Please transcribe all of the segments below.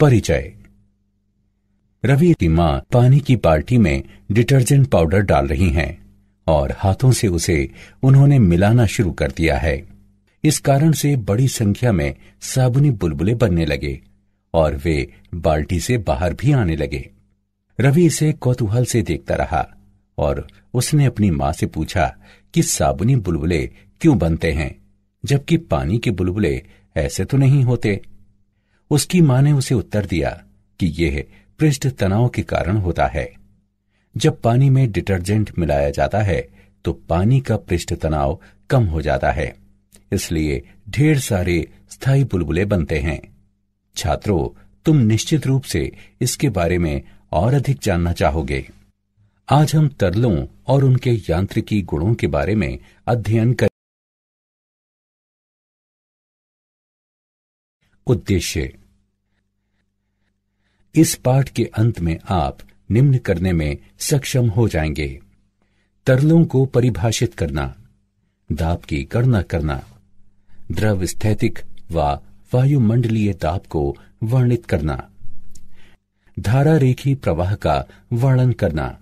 परिचय रवि की मां पानी की बाल्टी में डिटर्जेंट पाउडर डाल रही हैं और हाथों से उसे उन्होंने मिलाना शुरू कर दिया है इस कारण से बड़ी संख्या में साबुनी बुलबुले बनने लगे और वे बाल्टी से बाहर भी आने लगे रवि इसे कौतूहल से देखता रहा और उसने अपनी मां से पूछा कि साबुनी बुलबुले क्यों बनते हैं जबकि पानी के बुलबुले ऐसे तो नहीं होते उसकी मां ने उसे उत्तर दिया कि यह पृष्ठ तनाव के कारण होता है जब पानी में डिटर्जेंट मिलाया जाता है तो पानी का पृष्ठ तनाव कम हो जाता है इसलिए ढेर सारे स्थायी बुलबुले बनते हैं छात्रों तुम निश्चित रूप से इसके बारे में और अधिक जानना चाहोगे आज हम तरलों और उनके यांत्रिकी गुणों के बारे में अध्ययन कर उद्देश्य इस पाठ के अंत में आप निम्न करने में सक्षम हो जाएंगे तरलों को परिभाषित करना दाब की गणना करना द्रव स्थैतिक व वायुमंडलीय दाब को वर्णित करना धारा रेखी प्रवाह का वर्णन करना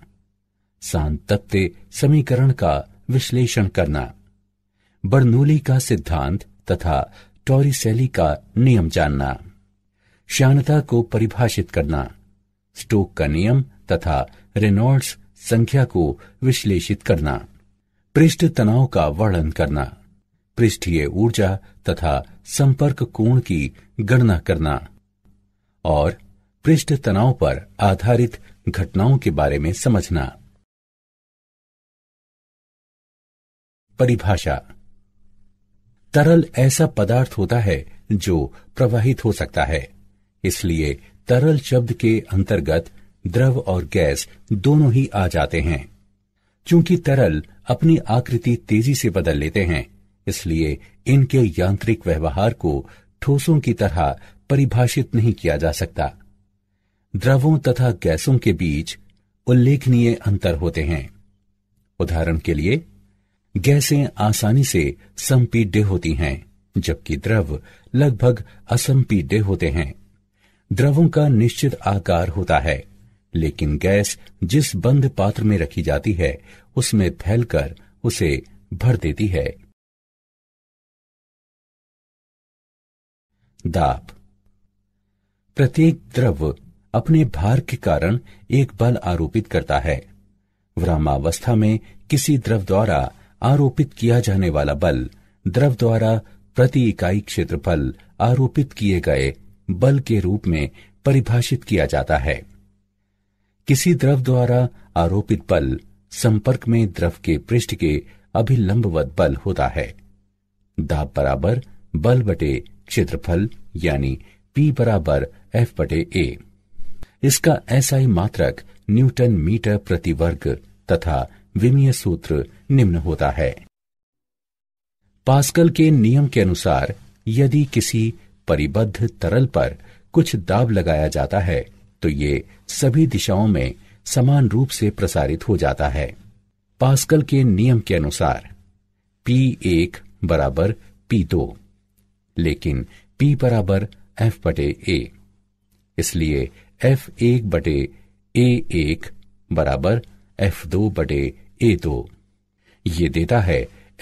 सांतप्य समीकरण का विश्लेषण करना बर्नूली का सिद्धांत तथा टॉरीसेली का नियम जानना श्यानता को परिभाषित करना स्टोक का नियम तथा रेनॉल्ड्स संख्या को विश्लेषित करना पृष्ठ तनाव का वर्णन करना पृष्ठीय ऊर्जा तथा संपर्क कोण की गणना करना और पृष्ठ तनाव पर आधारित घटनाओं के बारे में समझना परिभाषा तरल ऐसा पदार्थ होता है जो प्रवाहित हो सकता है इसलिए तरल शब्द के अंतर्गत द्रव और गैस दोनों ही आ जाते हैं चूंकि तरल अपनी आकृति तेजी से बदल लेते हैं इसलिए इनके यांत्रिक व्यवहार को ठोसों की तरह परिभाषित नहीं किया जा सकता द्रवों तथा गैसों के बीच उल्लेखनीय अंतर होते हैं उदाहरण के लिए गैसें आसानी से संपीड्य होती हैं जबकि द्रव लगभग असंपीड्य होते हैं द्रवों का निश्चित आकार होता है लेकिन गैस जिस बंद पात्र में रखी जाती है उसमें फैलकर उसे भर देती है दाब प्रत्येक द्रव अपने भार के कारण एक बल आरोपित करता है व्रामावस्था में किसी द्रव द्वारा आरोपित किया जाने वाला बल द्रव द्वारा प्रति इकाई क्षेत्रफल आरोपित किए गए बल के रूप में परिभाषित किया जाता है किसी द्रव द्वारा आरोपित बल संपर्क में द्रव के पृष्ठ के अभिलंबवत बल होता है दाब बराबर बल बटे क्षेत्रफल यानी पी बराबर एफ बटे ए इसका ऐसा ही मात्रक न्यूटन मीटर प्रति वर्ग तथा विमीय सूत्र निम्न होता है पास्कल के नियम के अनुसार यदि किसी परिबद्ध तरल पर कुछ दाब लगाया जाता है तो ये सभी दिशाओं में समान रूप से प्रसारित हो जाता है पास्कल के नियम के अनुसार पी एक बराबर पी दो लेकिन पी बराबर एफ बटे ए इसलिए एफ एक बटे ए एक बराबर एफ दो बटे ए दो ये देता है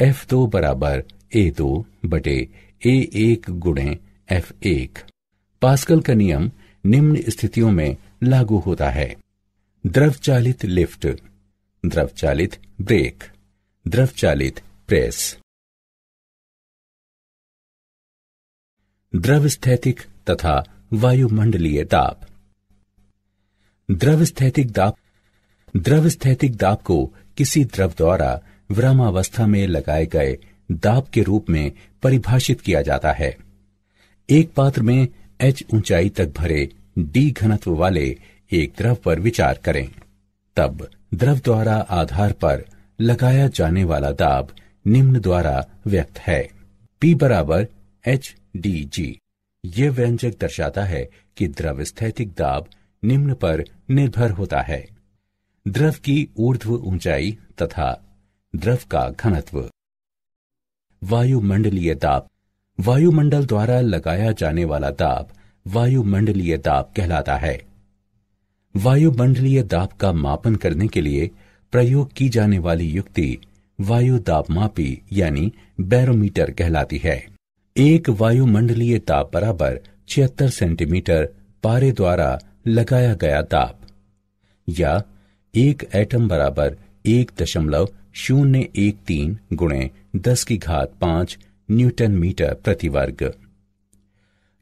एफ दो बराबर ए दो बटे ए एक गुणे एफ एक पास्कल का नियम निम्न स्थितियों में लागू होता है द्रव चालित लिफ्ट द्रव चालित ब्रेक द्रव चालित प्रेस द्रव स्थैतिक तथा वायुमंडलीय दाब द्रव स्थैतिक दाब द्रव स्थैतिक दाब को किसी द्रव द्वारा विरामावस्था में लगाए गए दाब के रूप में परिभाषित किया जाता है एक पात्र में एच ऊंचाई तक भरे डी घनत्व वाले एक द्रव पर विचार करें तब द्रव द्वारा आधार पर लगाया जाने वाला दाब निम्न द्वारा व्यक्त है P बराबर एच डी जी ये व्यंजक दर्शाता है कि द्रव स्थैतिक दाब निम्न पर निर्भर होता है द्रव की ऊर्ध्व ऊंचाई तथा द्रव का घनत्व वायुमंडलीय दाब वायुमंडल द्वारा लगाया जाने वाला दाब वायुमंडलीय दाब कहलाता है वायुमंडलीय दाब का मापन करने के लिए प्रयोग की जाने वाली युक्ति वायु मापी यानी बैरोमीटर कहलाती है एक वायुमंडलीय ताप बराबर छिहत्तर सेंटीमीटर पारे द्वारा लगाया गया ताप या एक एटम बराबर एक दशमलव शून्य एक तीन गुणे दस की घात पांच न्यूटन मीटर प्रति वर्ग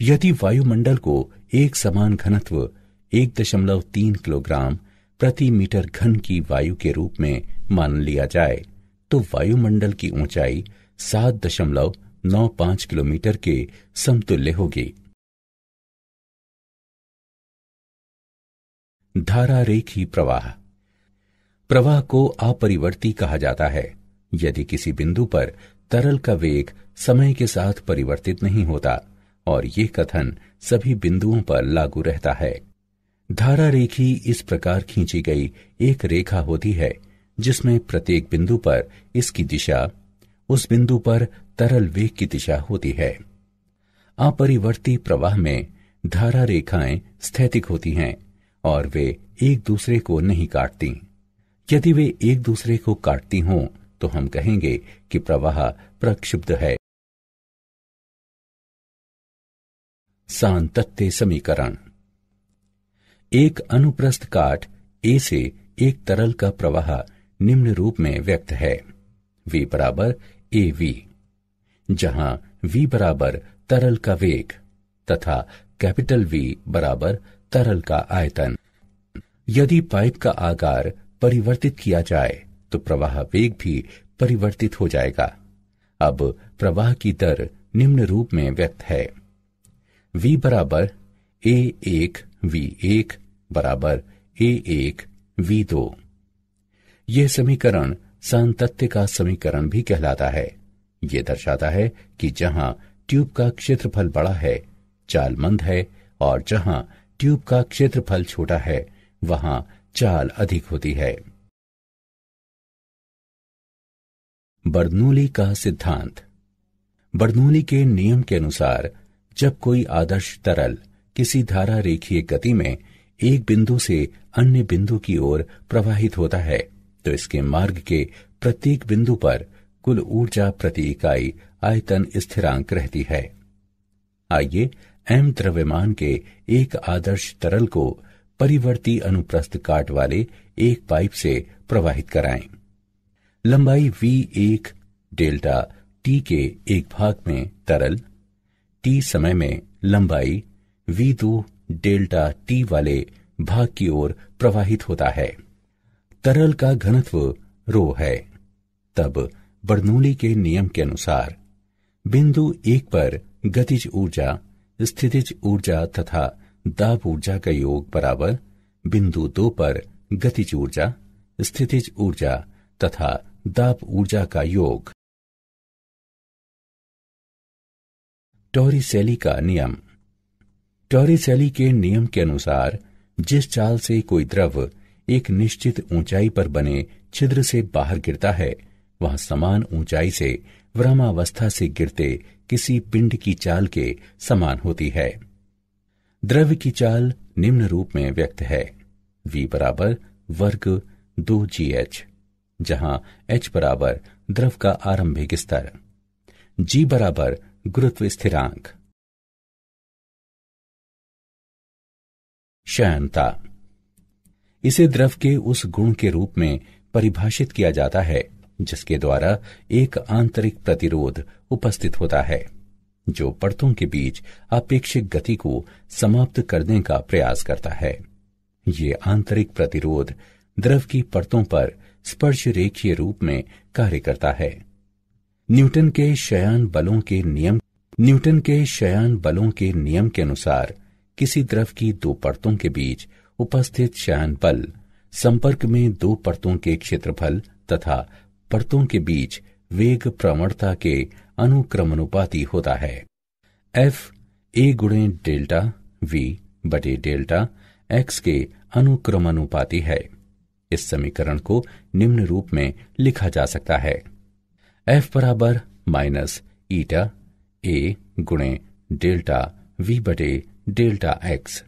यदि वायुमंडल को एक समान घनत्व एक दशमलव तीन किलोग्राम प्रति मीटर घन की वायु के रूप में मान लिया जाए तो वायुमंडल की ऊंचाई सात दशमलव नौ पांच किलोमीटर के समतुल्य होगी धारा रेखी प्रवाह प्रवाह को अपरिवर्ती कहा जाता है यदि किसी बिंदु पर तरल का वेग समय के साथ परिवर्तित नहीं होता और ये कथन सभी बिंदुओं पर लागू रहता है धारा रेखी इस प्रकार खींची गई एक रेखा होती है जिसमें प्रत्येक बिंदु पर इसकी दिशा उस बिंदु पर तरल वेग की दिशा होती है अपरिवर्ती प्रवाह में धारा रेखाएं स्थैतिक होती हैं और वे एक दूसरे को नहीं काटती यदि वे एक दूसरे को काटती हों तो हम कहेंगे कि प्रवाह प्रक्षुब्ध है सांतत्य समीकरण एक अनुप्रस्थ काट ए से एक तरल का प्रवाह निम्न रूप में व्यक्त है v बराबर ए वी जहां v बराबर तरल का वेग तथा कैपिटल V बराबर तरल का आयतन यदि पाइप का आकार परिवर्तित किया जाए तो प्रवाह वेग भी परिवर्तित हो जाएगा अब प्रवाह की दर निम्न रूप में व्यक्त है v बराबर ए एक वी एक बराबर ए एक वी दो यह समीकरण सांतत्य का समीकरण भी कहलाता है यह दर्शाता है कि जहां ट्यूब का क्षेत्रफल बड़ा है चाल मंद है और जहां ट्यूब का क्षेत्रफल छोटा है वहां चाल अधिक होती है बर्नूली का सिद्धांत बर्नूली के नियम के अनुसार जब कोई आदर्श तरल किसी धारा रेखीय गति में एक बिंदु से अन्य बिंदु की ओर प्रवाहित होता है तो इसके मार्ग के प्रत्येक बिंदु पर कुल ऊर्जा प्रति इकाई आयतन स्थिरांक रहती है आइए एम द्रव्यमान के एक आदर्श तरल को परिवर्ती अनुप्रस्थ काट वाले एक पाइप से प्रवाहित कराएं। लंबाई वी एक डेल्टा टी के एक भाग में तरल टी समय में लंबाई वी दो डेल्टा टी वाले भाग की ओर प्रवाहित होता है तरल का घनत्व रो है तब बर्नौली के नियम के अनुसार बिंदु एक पर गतिज ऊर्जा स्थितिज ऊर्जा तथा दाब ऊर्जा का योग बराबर बिंदु दो पर गतिज ऊर्जा स्थितिज ऊर्जा तथा दाब ऊर्जा का योग टॉरीसेली का नियम टॉरीसेली के नियम के अनुसार जिस चाल से कोई द्रव एक निश्चित ऊंचाई पर बने छिद्र से बाहर गिरता है वह समान ऊंचाई से व्रमावस्था से गिरते किसी पिंड की चाल के समान होती है द्रव्य की चाल निम्न रूप में व्यक्त है v बराबर वर्ग दो जी एच जहां एच बराबर द्रव का आरंभिक स्तर जी बराबर गुरुत्व स्थिरांक शयनता इसे द्रव के उस गुण के रूप में परिभाषित किया जाता है जिसके द्वारा एक आंतरिक प्रतिरोध उपस्थित होता है जो परतों के बीच अपेक्षित गति को समाप्त करने का प्रयास करता है ये आंतरिक प्रतिरोध द्रव की परतों पर स्पर्श रेखीय रूप में कार्य करता है न्यूटन के शयान बलों के नियम न्यूटन के शयान बलों के नियम के अनुसार किसी द्रव की दो परतों के बीच उपस्थित शयान बल संपर्क में दो परतों के क्षेत्रफल तथा परतों के बीच वेग प्रवणता के अनुक्रमानुपाती होता है एफ ए गुणे डेल्टा वी बटे डेल्टा एक्स के अनुक्रमानुपाती है इस समीकरण को निम्न रूप में लिखा जा सकता है एफ बराबर माइनस ईटा ए गुणे डेल्टा वी बटे डेल्टा एक्स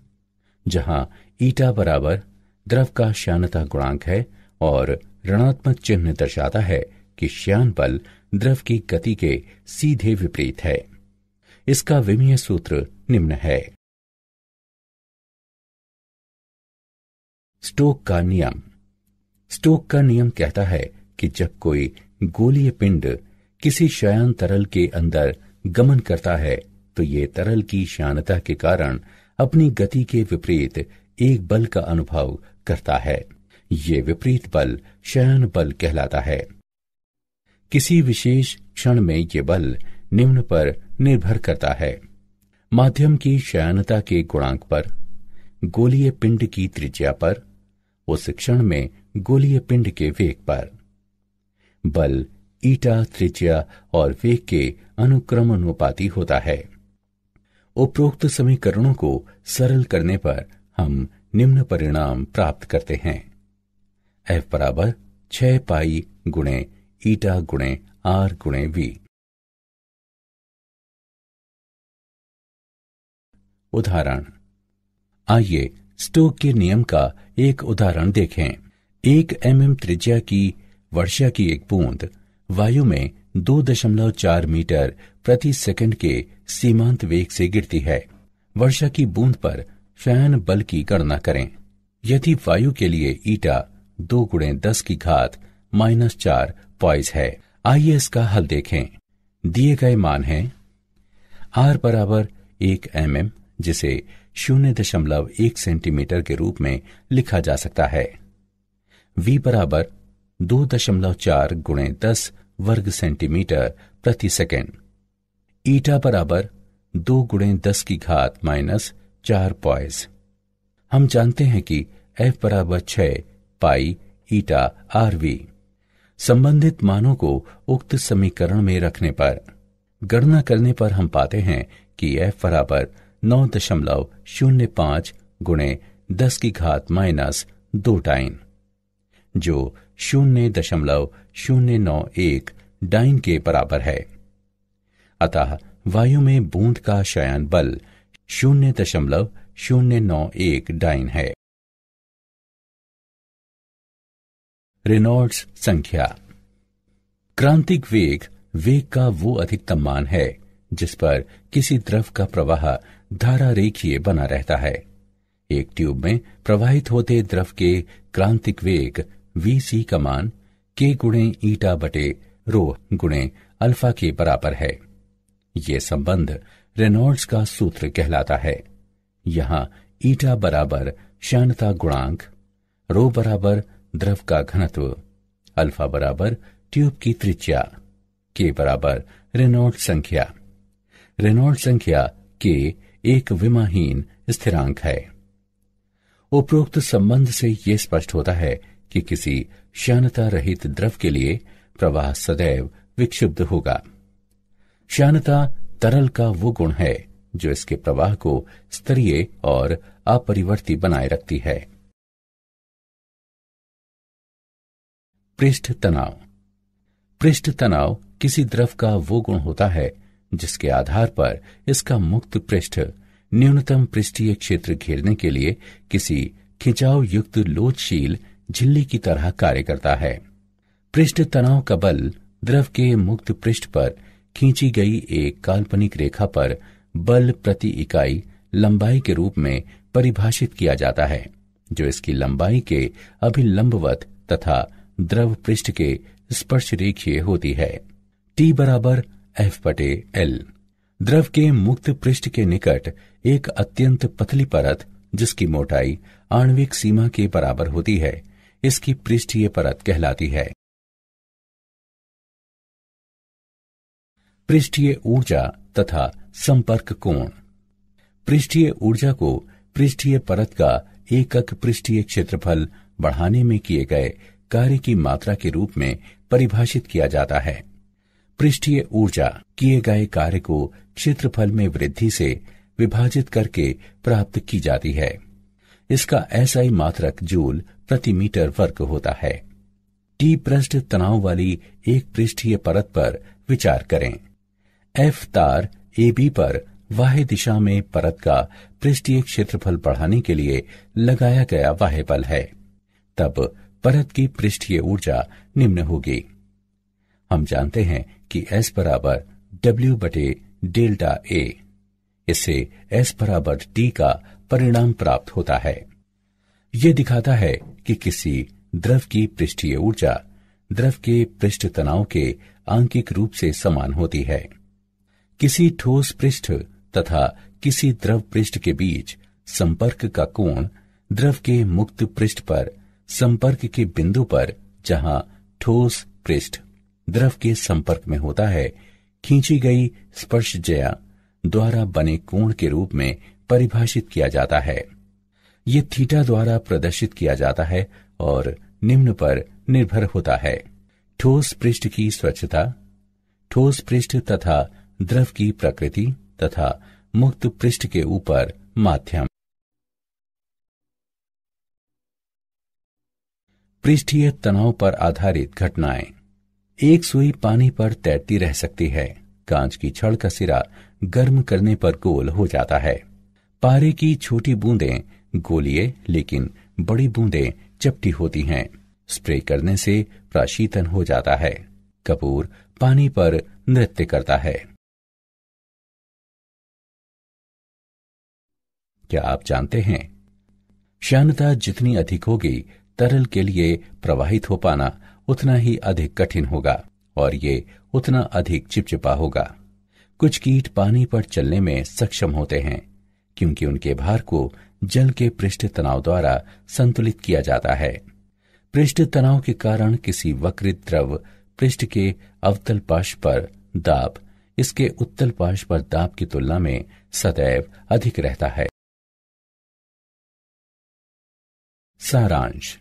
जहां ईटा बराबर द्रव का श्यानता गुणांक है और ऋणात्मक चिन्ह दर्शाता है कि श्यान बल द्रव की गति के सीधे विपरीत है इसका विमीय सूत्र निम्न है स्टोक का नियम स्टोक का नियम कहता है कि जब कोई गोलीय पिंड किसी शयान तरल के अंदर गमन करता है तो ये तरल की शानता के कारण अपनी गति के विपरीत एक बल का अनुभव करता है ये विपरीत बल शयन बल कहलाता है किसी विशेष क्षण में ये बल निम्न पर निर्भर करता है माध्यम की शयनता के गुणांक पर गोलीय पिंड की त्रिज्या पर उस क्षण में गोलीय पिंड के वेग पर बल ईटा त्रिज्या और वेग के अनुपाती होता है उपरोक्त समीकरणों को सरल करने पर हम निम्न परिणाम प्राप्त करते हैं एफ बराबर छह पाई गुणे ईटा गुणे आर गुणे वी उदाहरण आइए स्टोक के नियम का एक उदाहरण देखें एक एम mm त्रिज्या की वर्षा की एक बूंद वायु में 2.4 मीटर प्रति सेकंड के सीमांत वेग से गिरती है वर्षा की बूंद पर फैन बल की गणना करें यदि वायु के लिए ईटा दो गुणे दस की घात माइनस चार पॉइस है आइए इसका हल देखें दिए गए मान है आर बराबर एक एम एम जिसे शून्य दशमलव एक सेंटीमीटर के रूप में लिखा जा सकता है वी बराबर दो दशमलव चार गुणे दस वर्ग सेंटीमीटर प्रति सेकेंड ईटा बराबर दो गुणे दस की घात माइनस चार पॉइस हम जानते हैं कि एफ बराबर छ पाई ईटा आर वी संबंधित मानों को उक्त समीकरण में रखने पर गणना करने पर हम पाते हैं कि एफ बराबर नौ दशमलव शून्य पांच गुणे दस की घात माइनस दो टाइन जो शून्य दशमलव शून्य नौ एक डाइन के बराबर है अतः वायु में बूंद का शयन बल शून्य दशमलव शून्य नौ एक डाइन है रेनॉल्ड्स संख्या क्रांतिक वेग वेग का वो अधिकतम मान है जिस पर किसी द्रव का प्रवाह धारा रेखीय बना रहता है एक ट्यूब में प्रवाहित होते द्रव के क्रांतिक वेग वी सी का मान के गुणे ईटा बटे रो गुणे अल्फा के बराबर है ये संबंध रेनॉल्ड्स का सूत्र कहलाता है यहां ईटा बराबर श्यानता गुणांक रो बराबर द्रव का घनत्व अल्फा बराबर ट्यूब की त्रिज्या के बराबर रेनॉल्ड संख्या रेनॉल्ड संख्या के एक विमाहीन स्थिरांक है उपरोक्त संबंध से यह स्पष्ट होता है कि किसी श्यानता रहित द्रव के लिए प्रवाह सदैव विक्षुब्ध होगा श्यानता तरल का वो गुण है जो इसके प्रवाह को स्तरीय और अपरिवर्ती बनाए रखती है पृष्ठ तनाव पृष्ठ तनाव किसी द्रव का वो गुण होता है जिसके आधार पर इसका मुक्त पृष्ठ न्यूनतम पृष्ठीय क्षेत्र घेरने के लिए किसी खिंचाव युक्त लोचशील झिल्ली की तरह कार्य करता है पृष्ठ तनाव का बल द्रव के मुक्त पृष्ठ पर खींची गई एक काल्पनिक रेखा पर बल प्रति इकाई लंबाई के रूप में परिभाषित किया जाता है जो इसकी लंबाई के अभिलंबवत तथा द्रव पृष्ठ के स्पर्श रेखीय होती है टी बराबर एफ पटे एल द्रव के मुक्त पृष्ठ के निकट एक अत्यंत पतली परत जिसकी मोटाई आणविक सीमा के बराबर होती है इसकी पृष्ठीय परत कहलाती है पृष्ठीय ऊर्जा तथा संपर्क कोण पृष्ठीय ऊर्जा को पृष्ठीय परत का एकक पृष्ठीय क्षेत्रफल बढ़ाने में किए गए कार्य की मात्रा के रूप में परिभाषित किया जाता है पृष्ठीय ऊर्जा किए गए कार्य को क्षेत्रफल में वृद्धि से विभाजित करके प्राप्त की जाती है इसका ऐसा ही मात्रक जूल प्रति मीटर वर्ग होता है टी पृष्ठ तनाव वाली एक पृष्ठीय परत पर विचार करें एफ तार ए बी पर वाह्य दिशा में परत का पृष्ठीय क्षेत्रफल बढ़ाने के लिए लगाया गया वाह्य बल है तब परत की पृष्ठीय ऊर्जा निम्न होगी हम जानते हैं कि S बराबर डब्ल्यू बटे डेल्टा ए इससे S बराबर टी का परिणाम प्राप्त होता है यह दिखाता है कि किसी द्रव की पृष्ठीय ऊर्जा द्रव के पृष्ठ तनाव के आंकिक रूप से समान होती है किसी ठोस पृष्ठ तथा किसी द्रव पृष्ठ के बीच संपर्क का कोण द्रव के मुक्त पृष्ठ पर संपर्क के बिंदु पर जहां ठोस पृष्ठ द्रव के संपर्क में होता है खींची गई स्पर्श जया द्वारा बने कोण के रूप में परिभाषित किया जाता है ये थीटा द्वारा प्रदर्शित किया जाता है और निम्न पर निर्भर होता है ठोस पृष्ठ की स्वच्छता ठोस पृष्ठ तथा द्रव की प्रकृति तथा मुक्त पृष्ठ के ऊपर माध्यम पृष्ठीय तनाव पर आधारित घटनाएं एक सुई पानी पर तैरती रह सकती है कांच की छड़ का सिरा गर्म करने पर गोल हो जाता है पारे की छोटी बूंदें गोलिए लेकिन बड़ी बूंदें चपटी होती हैं स्प्रे करने से प्राशीतन हो जाता है कपूर पानी पर नृत्य करता है क्या आप जानते हैं श्यानता जितनी अधिक होगी तरल के लिए प्रवाहित हो पाना उतना ही अधिक कठिन होगा और ये उतना अधिक चिपचिपा होगा कुछ कीट पानी पर चलने में सक्षम होते हैं क्योंकि उनके भार को जल के पृष्ठ तनाव द्वारा संतुलित किया जाता है पृष्ठ तनाव के कारण किसी वक्रित द्रव पृष्ठ के अवतल पाश पर दाब इसके उत्तल पाश पर दाब की तुलना में सदैव अधिक रहता है सारांश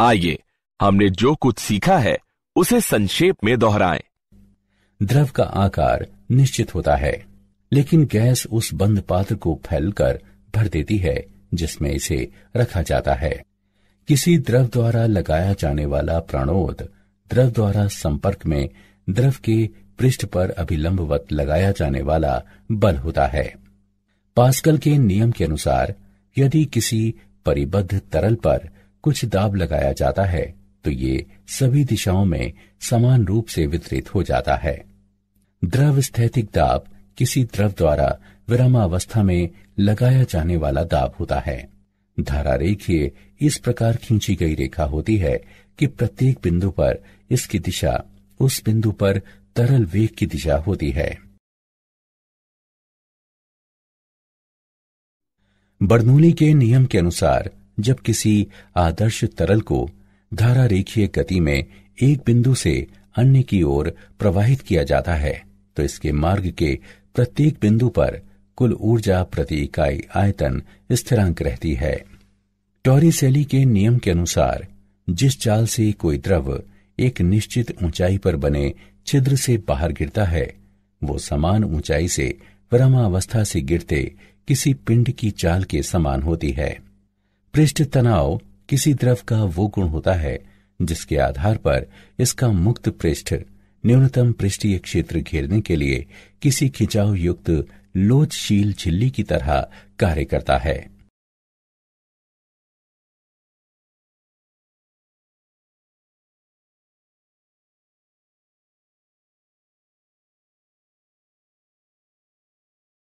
आइए हमने जो कुछ सीखा है उसे संक्षेप में दोहराएं। द्रव का आकार निश्चित होता है लेकिन गैस उस बंद पात्र को फैलकर भर देती है जिसमें इसे रखा जाता है किसी द्रव द्वारा लगाया जाने वाला प्राणोद द्रव द्वारा संपर्क में द्रव के पृष्ठ पर अभिलंबवत लगाया जाने वाला बल होता है पास्कल के नियम के अनुसार यदि किसी परिबद्ध तरल पर कुछ दाब लगाया जाता है तो ये सभी दिशाओं में समान रूप से वितरित हो जाता है द्रव स्थैतिक दाब किसी द्रव द्वारा विरामावस्था में लगाया जाने वाला दाब होता है धारा रेखीय इस प्रकार खींची गई रेखा होती है कि प्रत्येक बिंदु पर इसकी दिशा उस बिंदु पर तरल वेग की दिशा होती है बर्नूली के नियम के अनुसार जब किसी आदर्श तरल को धारा रेखीय गति में एक बिंदु से अन्य की ओर प्रवाहित किया जाता है तो इसके मार्ग के प्रत्येक बिंदु पर कुल ऊर्जा प्रति इकाई आयतन स्थिरांक रहती है सेली के नियम के अनुसार जिस चाल से कोई द्रव एक निश्चित ऊंचाई पर बने छिद्र से बाहर गिरता है वो समान ऊंचाई से परमावस्था से गिरते किसी पिंड की चाल के समान होती है पृष्ठ तनाव किसी द्रव का वो गुण होता है जिसके आधार पर इसका मुक्त पृष्ठ न्यूनतम पृष्ठीय क्षेत्र घेरने के लिए किसी खिंचाव युक्त लोचशील झिल्ली की तरह कार्य करता है